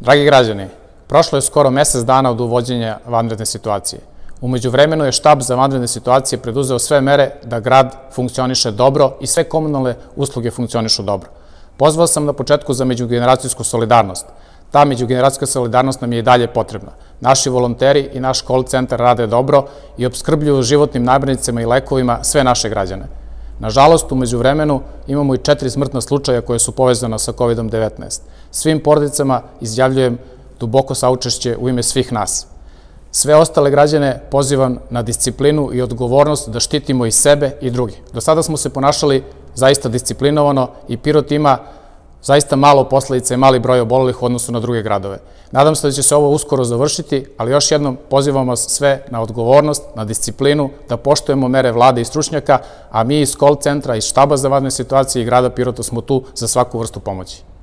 Dragi građani, prošlo je skoro mesec dana od uvođenja vanredne situacije. Umeđu vremenu je štab za vanredne situacije preduzeo sve mere da grad funkcioniše dobro i sve komunalne usluge funkcionišu dobro. Pozvao sam na početku za međugeneracijsku solidarnost. Ta međugeneracijska solidarnost nam je i dalje potrebna. Naši volonteri i naš call centar rade dobro i obskrbljuju životnim namirnicama i lekovima sve naše građane. Nažalost, umeđu vremenu imamo i četiri smrtna slučaja koje su povezane sa COVID-19. Svim porodicama izjavljujem duboko saučešće u ime svih nas. Sve ostale građane pozivam na disciplinu i odgovornost da štitimo i sebe i drugi. Do sada smo se ponašali zaista disciplinovano i Pirot ima zaista malo posledica i mali broj obolelih u odnosu na druge gradove. Nadam se da će se ovo uskoro završiti, ali još jednom pozivamo sve na odgovornost, na disciplinu, da poštujemo mere vlade i stručnjaka, a mi iz call centra, iz štaba za vadne situacije i grada Pirota smo tu za svaku vrstu pomoći.